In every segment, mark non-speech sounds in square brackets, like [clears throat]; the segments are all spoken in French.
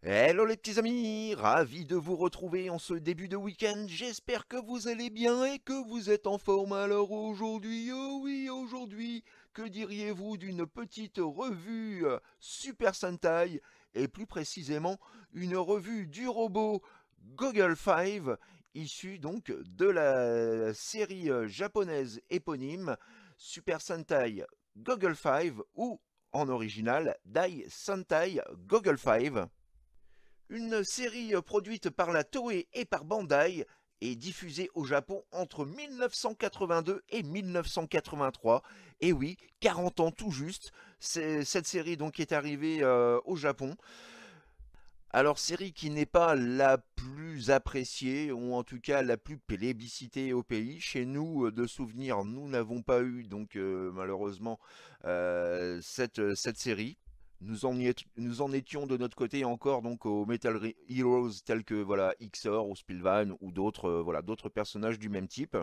Hello les petits amis, ravi de vous retrouver en ce début de week-end, j'espère que vous allez bien et que vous êtes en forme alors aujourd'hui, oh oui aujourd'hui, que diriez-vous d'une petite revue euh, Super Sentai et plus précisément une revue du robot Google 5 issue donc de la série euh, japonaise éponyme Super Sentai Google 5 ou en original Dai Sentai Google 5 une série euh, produite par la Toei et par Bandai et diffusée au Japon entre 1982 et 1983. Et oui, 40 ans tout juste, cette série donc est arrivée euh, au Japon. Alors série qui n'est pas la plus appréciée, ou en tout cas la plus plébiscitée au pays. Chez nous, euh, de souvenirs, nous n'avons pas eu donc malheureusement cette, cette série. Nous en, étions de notre côté encore donc aux Metal Heroes tels que voilà Xor ou Spilvan ou euh, d'autres personnages du même type.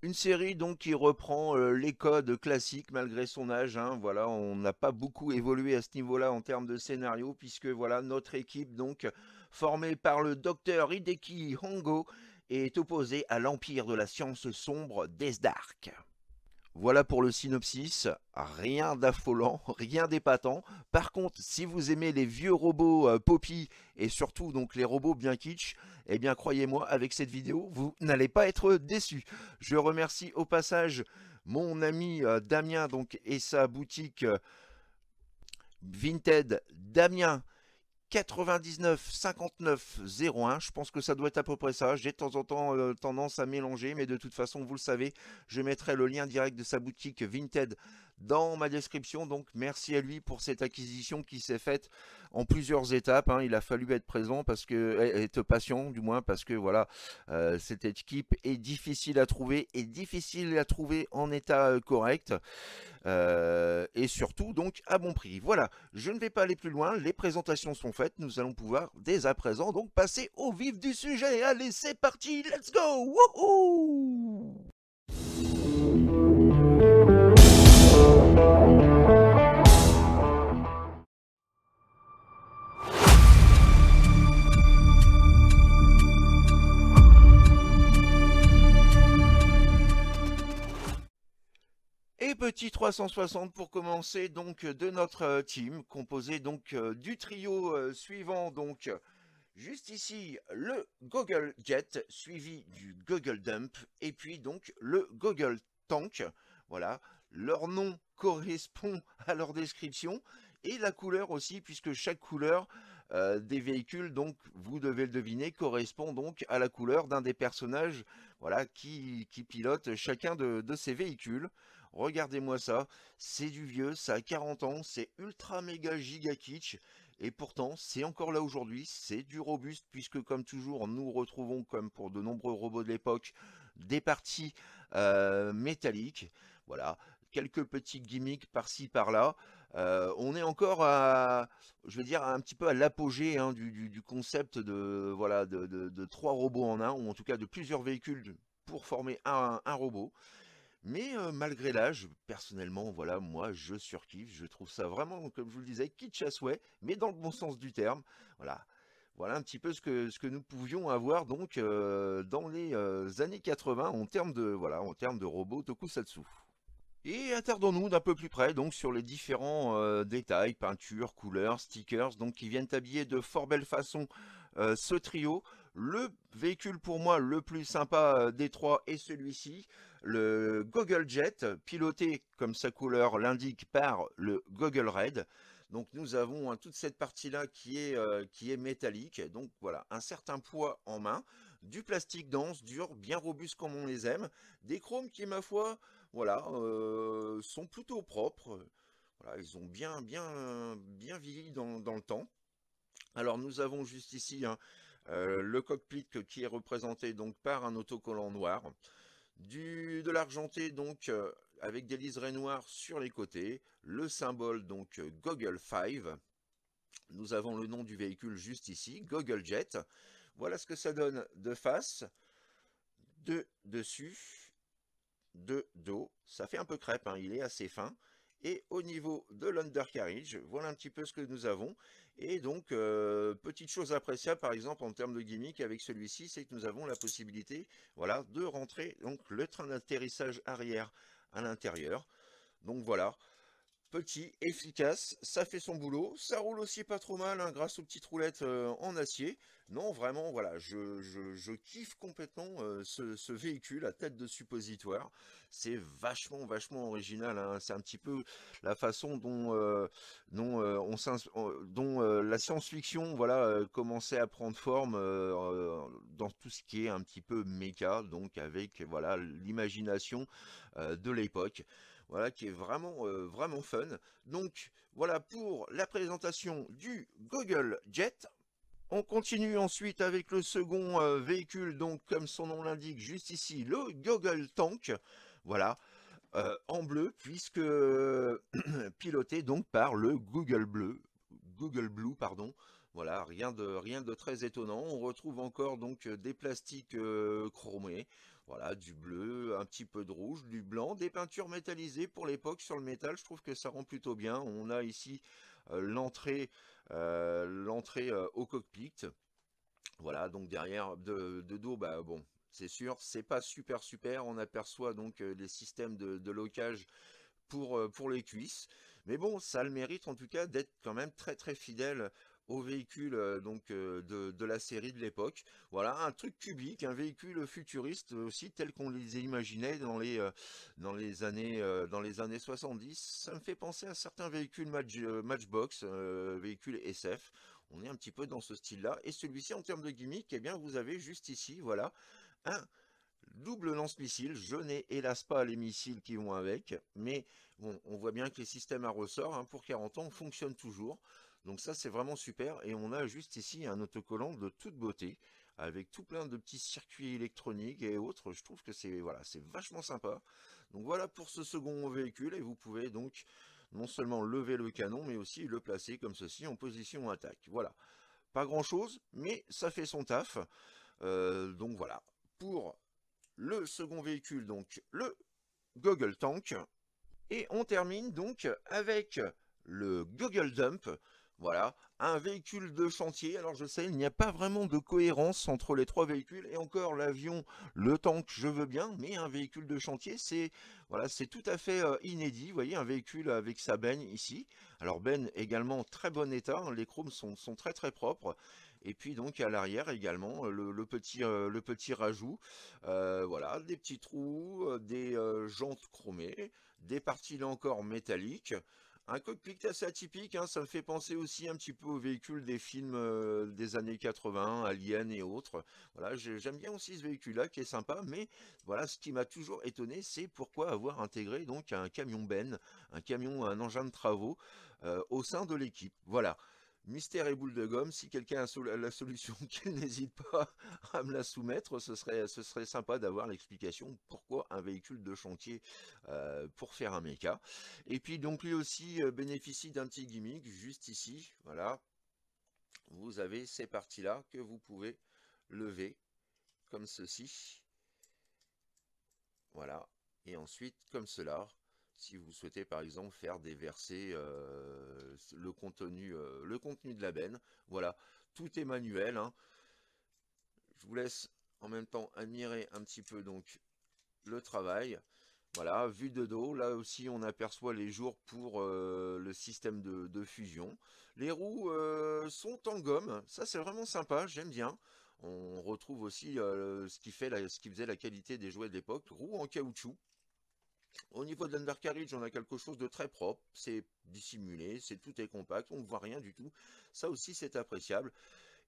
Une série donc qui reprend euh, les codes classiques malgré son âge. Hein, voilà, on n'a pas beaucoup évolué à ce niveau-là en termes de scénario puisque voilà notre équipe donc formée par le docteur Hideki Hongo est opposée à l'empire de la science sombre des Dark. Voilà pour le synopsis, rien d'affolant, [laughs] rien d'épatant. Par contre, si vous aimez les vieux robots euh, Poppy et surtout donc les robots bien kitsch, eh bien croyez-moi, avec cette vidéo, vous n'allez pas être déçu, Je remercie au passage mon ami euh, Damien donc et sa boutique euh, Vinted Damien 99 59 01. Je pense que ça doit être à peu près ça. J'ai de temps en temps euh, tendance à mélanger, mais de toute façon, vous le savez, je mettrai le lien direct de sa boutique Vinted dans ma description. Donc merci à lui pour cette acquisition qui s'est faite en plusieurs étapes. Hein. Il a fallu être présent parce que eh, être patient du moins parce que voilà euh, cette équipe est difficile à trouver et difficile à trouver en état euh, correct euh, et surtout donc à bon prix. Voilà, je ne vais pas aller plus loin. Les présentations sont faites. Nous allons pouvoir dès à présent donc passer au vif du sujet. Allez, c'est parti. Let's go. 360 pour commencer donc euh, de notre euh, team composé donc euh, du trio suivant donc juste ici le Google Jet suivi du Google Dump et puis donc le Google Tank. Voilà, leur nom [laughs] correspond à leur description et la couleur aussi puisque chaque couleur des véhicules donc vous devez le deviner correspond donc à la couleur d'un des personnages voilà qui, pilote chacun de ces véhicules Regardez-moi ça, c'est du vieux, ça a 40 ans, c'est ultra méga giga kitsch, et pourtant c'est encore là aujourd'hui, c'est du robuste, puisque comme toujours nous retrouvons, comme pour de nombreux robots de l'époque, des parties euh, métalliques, voilà, quelques petits gimmicks par-ci par-là. Euh, on est encore à, je veux dire, un petit peu à l'apogée hein, du, concept de voilà de, trois robots en un, ou en tout cas de plusieurs véhicules pour former un robot. Mais malgré l'âge, personnellement, voilà, moi, je surkiffe. Je trouve ça vraiment, comme je vous le disais, kitsch à souhait, mais dans le bon sens du terme. Voilà. Voilà un petit peu ce que, ce que nous pouvions avoir donc dans les années 80 en termes de, voilà, en termes de robots tokusatsu. Et attardons-nous d'un peu plus près donc sur les différents détails, peintures, couleurs, stickers, donc qui viennent habiller de fort belle façon ce trio. Le véhicule pour moi le plus sympa des trois est celui-ci le Google Jet, piloté comme sa couleur l'indique par le Google Red. Donc nous avons hein, toute cette partie-là qui, est euh, qui métallique, donc voilà, un certain poids en main, du plastique dense, dur, bien robuste comme on les aime, des chromes qui, ma foi, voilà, euh, sont plutôt propres, voilà, ils ont bien, bien, bien vieilli dans, le temps. Alors nous avons juste ici hein, euh, le cockpit qui est représenté donc par un autocollant noir. Du, de l'argenté donc euh, avec des liserés noirs sur les côtés, le symbole donc euh, Google 5. Nous avons le nom du véhicule juste ici, Google Jet. Voilà ce que ça donne de face, de dessus, de dos. Ça fait un peu crêpe, hein, il est assez fin. Et au niveau de l'undercarriage, voilà un petit peu ce que nous avons. Et donc, euh, petite chose appréciable, par exemple, en termes de gimmick avec celui-ci, c'est que nous avons la possibilité voilà, de rentrer donc, le train d'atterrissage arrière à l'intérieur. Donc voilà, petit, efficace, ça fait son boulot, ça roule aussi pas trop mal hein, grâce aux petites roulettes euh, en acier. Non, vraiment, voilà, je, kiffe complètement euh, ce, véhicule à tête de suppositoire. C'est vachement, vachement original. Hein. C'est un petit peu la façon dont, euh, on dont la science-fiction voilà, commençait à prendre forme dans tout ce qui est un petit peu méca, donc avec voilà l'imagination de l'époque voilà, qui est vraiment, euh, vraiment fun. Donc, voilà pour la présentation du Google Jet. On continue ensuite avec le second euh, véhicule, donc comme son nom l'indique juste ici, le Google Tank, voilà, euh, en bleu, puisque [clears throat] piloté donc par le Google Bleu, Google Blue, pardon, voilà, rien de, rien de très étonnant. On retrouve encore donc des plastiques chromés. Voilà, du bleu, un petit peu de rouge, du blanc, des peintures métallisées pour l'époque sur le métal, je trouve que ça rend plutôt bien. On a ici euh, l'entrée euh, euh, au cockpit. Voilà, donc derrière, de, dos, bah, bon, c'est sûr, c'est pas super super, on aperçoit donc les systèmes de, de locage pour, pour les cuisses. Mais bon, ça le mérite en tout cas d'être quand même très très fidèle au véhicule euh, donc euh, de, la série de l'époque. Voilà, un truc cubique, un véhicule futuriste aussi tel qu'on les imaginait dans les euh, dans les années dans les années 70. Ça me fait penser à certains véhicules match, Matchbox, véhicules SF. On est un petit peu dans ce style-là. Et celui-ci, en termes de gimmick, eh bien, vous avez juste ici, voilà, un double lance-missile. Je n'ai hélas pas les missiles qui vont avec, mais on, voit bien que les systèmes à ressort, hein, pour 40 ans, fonctionnent toujours. Donc ça, c'est vraiment super. Et on a juste ici un autocollant de toute beauté, avec tout plein de petits circuits électroniques et autres. Je trouve que c'est voilà, c'est vachement sympa. Donc voilà pour ce second véhicule. Et vous pouvez donc non seulement lever le canon, mais aussi le placer comme ceci en position attaque. Voilà. Pas grand chose, mais ça fait son taf. Euh, donc voilà. Pour le second véhicule, donc le Goggle Tank. Et on termine donc avec le Google Dump. Voilà, un véhicule de chantier. Alors je sais, il n'y a pas vraiment de cohérence entre les trois véhicules et encore l'avion, le tank, je veux bien, mais un véhicule de chantier, c'est voilà, c'est tout à fait euh, inédit. Vous voyez, un véhicule avec sa benne ici. Alors benne également très bon état, hein. les chromes sont, très très propres. Et puis donc à l'arrière également euh, le, petit euh, le petit rajout, voilà, des petits trous, des jantes chromées, des parties là encore métalliques. Un cockpit assez atypique, hein, ça me fait penser aussi un petit peu aux véhicules des films euh, des années 80, Alien et autres. Voilà, j'aime bien aussi ce véhicule-là qui est sympa, mais voilà, ce qui m'a toujours étonné, c'est pourquoi avoir intégré donc un camion Ben, un camion, un engin de travaux euh, au sein de l'équipe. Voilà. Mystère et boule de gomme, si quelqu'un a la solution, [laughs] qu'il n'hésite pas à me la soumettre, ce serait, sympa d'avoir l'explication pourquoi un véhicule de chantier euh, pour faire un méca. Et puis donc lui aussi euh, bénéficie d'un petit gimmick juste ici, voilà. Vous avez ces parties-là que vous pouvez lever comme ceci. Voilà, et ensuite comme cela, si vous souhaitez par exemple faire déverser euh, le, contenu, euh, le contenu de la benne. Voilà, tout est manuel. Hein. Je vous laisse en même temps admirer un petit peu donc le travail. Voilà, vue de dos, là aussi on aperçoit les jours pour euh, le système de, fusion. Les roues sont en gomme, ça c'est vraiment sympa, j'aime bien. On retrouve aussi ce, qui fait la, ce qui faisait la qualité des jouets de l'époque, roues en caoutchouc, au niveau de l'undercarriage, on a quelque chose de très propre, c'est dissimulé, c'est tout est compact, on ne voit rien du tout. Ça aussi, c'est appréciable.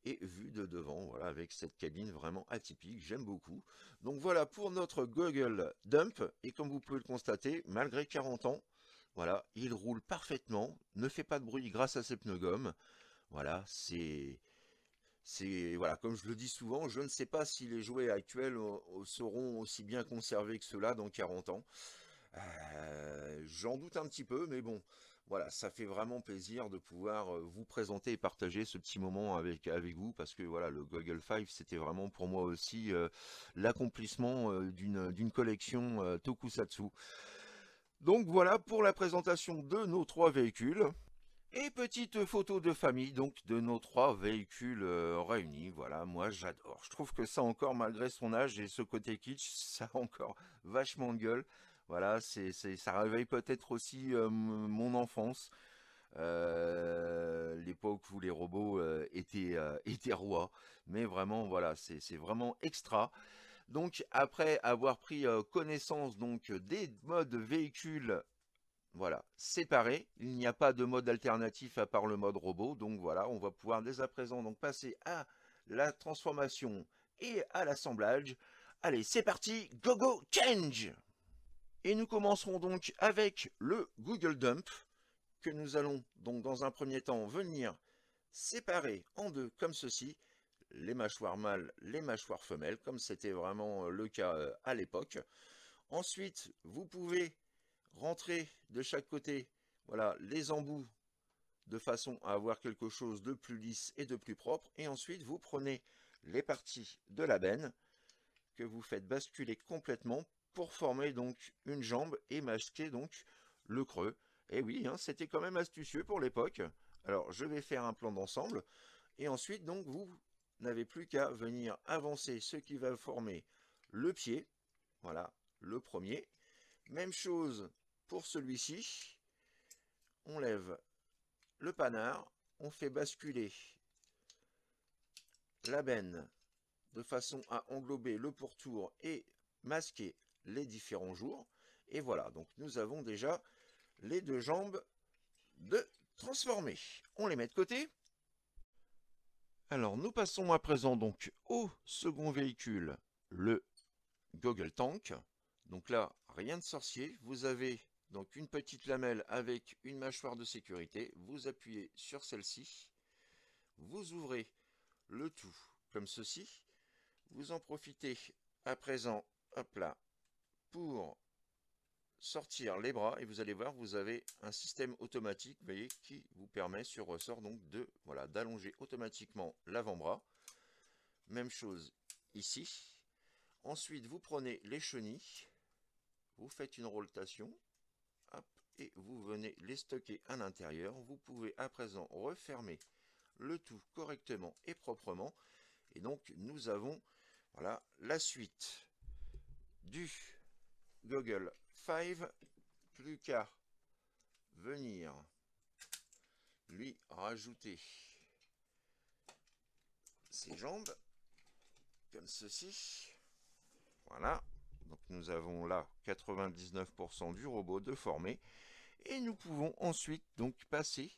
Et vu de devant, voilà, avec cette cabine vraiment atypique, j'aime beaucoup. Donc voilà pour notre Google Dump. Et comme vous pouvez le constater, malgré 40 ans, voilà, il roule parfaitement, ne fait pas de bruit grâce à ses pneus gommes. Voilà, c'est c'est voilà comme je le dis souvent je ne sais pas si les jouets actuels euh, seront aussi bien conservés que cela dans 40 ans euh, j'en doute un petit peu, mais bon, voilà, ça fait vraiment plaisir de pouvoir euh, vous présenter et partager ce petit moment avec, vous, parce que voilà, le Google 5, c'était vraiment pour moi aussi euh, l'accomplissement d'une collection Tokusatsu. Donc voilà pour la présentation de nos trois véhicules. Et petite photo de famille, donc de nos trois véhicules réunis, voilà, moi j'adore. Je trouve que ça encore, malgré son âge et ce côté kitsch, [laughs] ça a encore vachement de gueule. Voilà, c'est ça réveille peut-être aussi euh, mon enfance. Euh, l'époque où les robots euh, [laughs] étaient, rois. Mais vraiment, voilà, c'est vraiment extra. Donc, après avoir pris connaissance donc, des modes véhicules voilà, séparés, il n'y a pas de mode alternatif à part le mode robot. Donc voilà, on va pouvoir dès à présent donc, passer à la transformation et à l'assemblage. Allez, c'est parti, go go change et nous commencerons donc avec le Google Dump, que nous allons donc dans un premier temps venir séparer en deux comme ceci, les mâchoires mâles, les mâchoires femelles, comme c'était vraiment euh, le cas euh, à l'époque. Ensuite, vous pouvez rentrer de chaque côté voilà, les embouts de façon à avoir quelque chose de plus lisse et de plus propre. Et ensuite, vous prenez les parties de la benne que vous faites basculer complètement pour former donc une jambe et masquer donc le creux. Et eh oui, hein, c'était quand même astucieux pour l'époque. Alors je vais faire un plan d'ensemble. Et ensuite donc vous n'avez plus qu'à venir avancer ce qui va former le pied. Voilà, le premier. Même chose pour celui-ci. On lève le panard, on fait basculer la benne de façon à englober le pourtour et masquer les différents jours. Et voilà, donc nous avons déjà les deux jambes de transformer. On les met de côté. Alors nous passons à présent donc au second véhicule, le google Tank. Donc là, rien de sorcier, vous avez donc une petite lamelle avec une mâchoire de sécurité, vous appuyez sur celle-ci, vous ouvrez le tout comme ceci, vous en profitez à présent, hop là, pour sortir les bras et vous allez voir vous avez un système automatique voyez qui vous permet sur ressort donc de voilà d'allonger automatiquement l'avant-bras même chose ici ensuite vous prenez les chenilles vous faites une rotation et vous venez les stocker à l'intérieur vous pouvez à présent refermer le tout correctement et proprement et donc nous avons voilà la suite du Google 5, plus qu'à venir lui rajouter ses jambes, comme ceci. Voilà, donc nous avons là 99% du robot de formé, et nous pouvons ensuite donc passer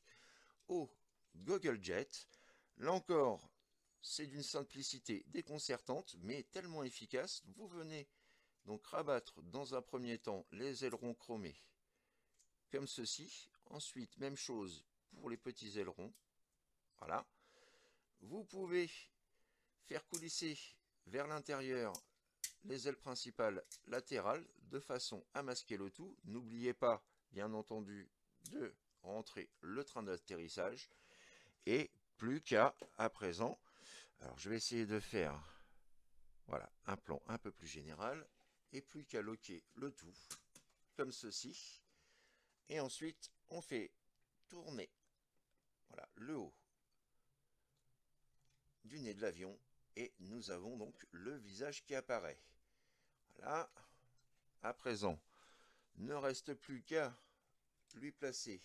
au Google Jet. Là encore, c'est d'une simplicité déconcertante, mais tellement efficace. Vous venez donc rabattre dans un premier temps les ailerons chromés comme ceci. Ensuite, même chose pour les petits ailerons. Voilà. Vous pouvez faire coulisser vers l'intérieur les ailes principales latérales de façon à masquer le tout. N'oubliez pas, bien entendu, de rentrer le train d'atterrissage. Et plus qu'à, à présent, alors je vais essayer de faire voilà, un plan un peu plus général et plus qu'à loquer le tout, comme ceci. Et ensuite, on fait tourner voilà, le haut du nez de l'avion et nous avons donc le visage qui apparaît. Voilà. À présent, ne reste plus qu'à lui placer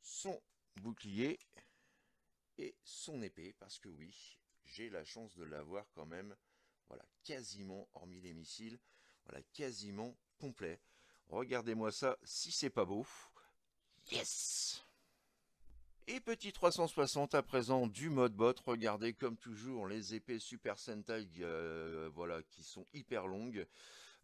son bouclier et son épée parce que oui, j'ai la chance de l'avoir quand même quasiment, hormis les missiles, voilà, quasiment complet. Regardez-moi ça, si c'est pas beau. Yes et petit 360 à présent du mode bot, regardez comme toujours les épées Super Sentai euh, voilà, qui sont hyper longues.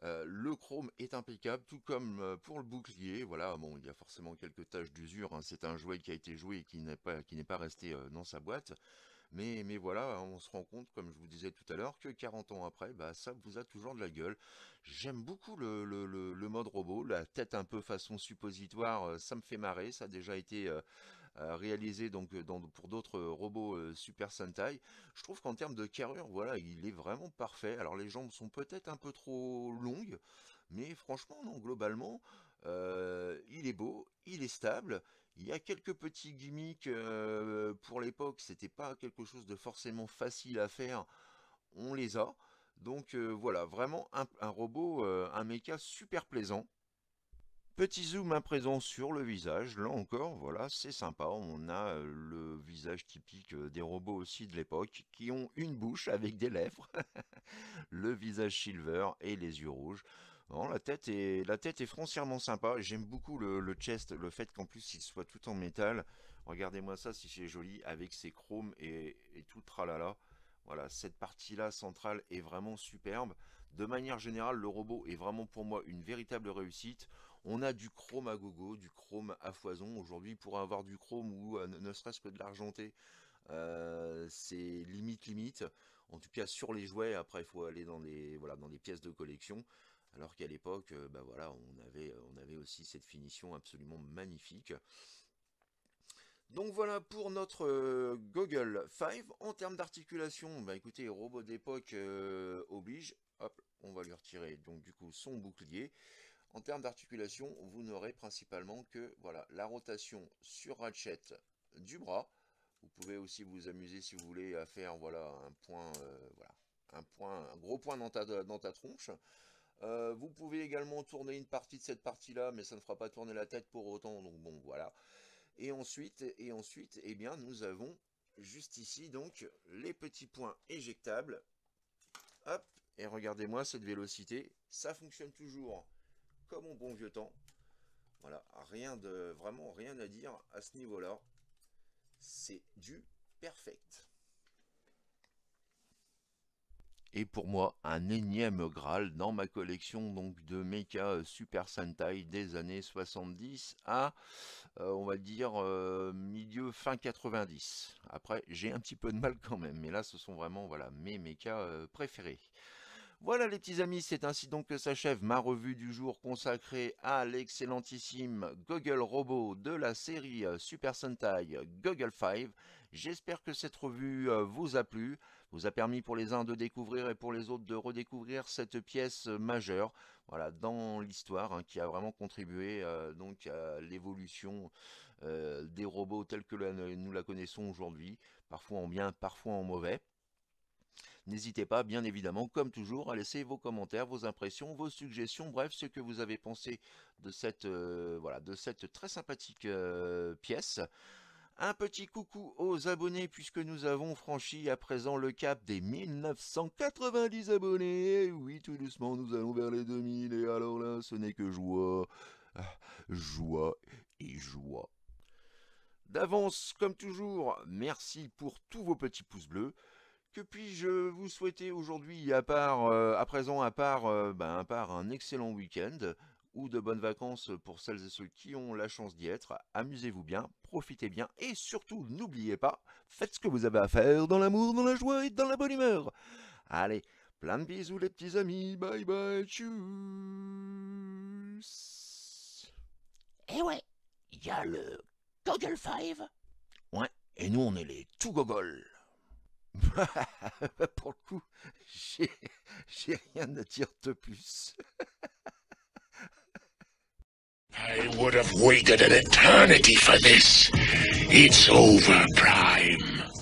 Euh, le chrome est impeccable, tout comme euh, pour le bouclier, voilà, bon il y a forcément quelques taches d'usure, hein. c'est un jouet qui a été joué et qui n'est pas, qui pas resté dans sa boîte. Mais, mais voilà, on se rend compte, comme je vous disais tout à l'heure, que 40 ans après, bah, ça vous a toujours de la gueule. J'aime beaucoup le, mode robot, la tête un peu façon suppositoire, euh, ça me fait marrer, ça a déjà été euh, euh, réalisé donc pour d'autres robots Super Sentai. Je trouve qu'en termes de carrure, voilà, il est vraiment parfait. Alors les jambes sont peut-être un peu trop longues, mais franchement, non, globalement, il est beau, il est stable, il y a quelques petits gimmicks euh, pour l'époque, c'était pas quelque chose de forcément facile à faire, on les a. Donc euh, voilà, vraiment un, robot, euh, un méca super plaisant. Petit zoom à présent sur le visage, là encore, voilà, c'est sympa, on a le visage typique des robots aussi de l'époque, qui ont une bouche avec des lèvres, [laughs] le visage silver et les yeux rouges la tête est, la tête est sympa. J'aime beaucoup le, chest, le fait qu'en plus il soit tout en métal. Regardez-moi ça si c'est joli avec ses chromes et, tout le tralala. Voilà, cette partie-là centrale est vraiment superbe. De manière générale, le robot est vraiment pour moi une véritable réussite. On a du chrome à gogo, du chrome à foison. Aujourd'hui, pour avoir du chrome ou euh, ne serait-ce que de l'argenté, euh, c'est limite limite en tout cas sur les jouets, après il faut aller dans des, voilà, dans pièces de collection, alors qu'à l'époque, euh, bah voilà, on avait, on avait aussi cette finition absolument magnifique. Donc voilà pour notre euh, Google 5. En termes d'articulation, bah écoutez, robot d'époque euh, oblige. Hop, on va lui retirer donc du coup son bouclier. En termes d'articulation, vous n'aurez principalement que voilà la rotation sur ratchet du bras vous pouvez aussi vous amuser si vous voulez à faire voilà, un point, euh, voilà, un point, un gros point dans ta, dans ta tronche. Euh, vous pouvez également tourner une partie de cette partie-là, mais ça ne fera pas tourner la tête pour autant, donc bon, voilà. Et ensuite, et ensuite, eh bien, nous avons juste ici, donc, les petits points éjectables. Hop, et regardez-moi cette vélocité, ça fonctionne toujours comme en bon vieux temps. Voilà, rien de, vraiment rien à dire à ce niveau-là c'est du perfect. Et pour moi, un énième Graal dans ma collection donc de Mecha euh, Super Sentai des années 70 à, euh, on va dire, euh, milieu fin 90. Après, j'ai un petit peu de mal quand même, mais là, ce sont vraiment voilà mes Mecha préférés. Voilà les petits amis, c'est ainsi donc que s'achève ma revue du jour consacrée à l'excellentissime Google Robot de la série euh, Super Sentai Google 5. J'espère que cette revue euh, vous a plu, vous a permis pour les uns de découvrir et pour les autres de redécouvrir cette pièce euh, majeure voilà, dans l'histoire hein, qui a vraiment contribué donc à l'évolution des robots tels que nous la connaissons aujourd'hui, parfois en bien, parfois en mauvais. N'hésitez pas, bien évidemment, comme toujours, à laisser vos commentaires, vos impressions, vos suggestions, bref, ce que vous avez pensé de cette, euh, voilà, de cette très sympathique euh, pièce. Un petit coucou aux abonnés puisque nous avons franchi à présent le cap des 1990 abonnés. Eh oui, tout doucement, nous allons vers les 2000 et alors là, ce n'est que joie, ah, joie et joie. D'avance, comme toujours, merci pour tous vos petits pouces bleus. Que puis-je vous souhaiter aujourd'hui à part euh, à présent euh, ben, à part, un excellent week-end ou de bonnes vacances pour celles et ceux qui ont la chance d'y être. Amusez-vous bien, profitez bien et surtout n'oubliez pas, faites ce que vous avez à faire dans l'amour, dans la joie et dans la bonne humeur. Allez, plein de bisous les petits amis, bye bye, tchuss Eh ouais, il y a le Google 5 Ouais, et nous on est les tout gogoles [laughs] Pour le coup, j'ai rien à dire de plus. [laughs] I would have waited an eternity for this. It's over, Prime.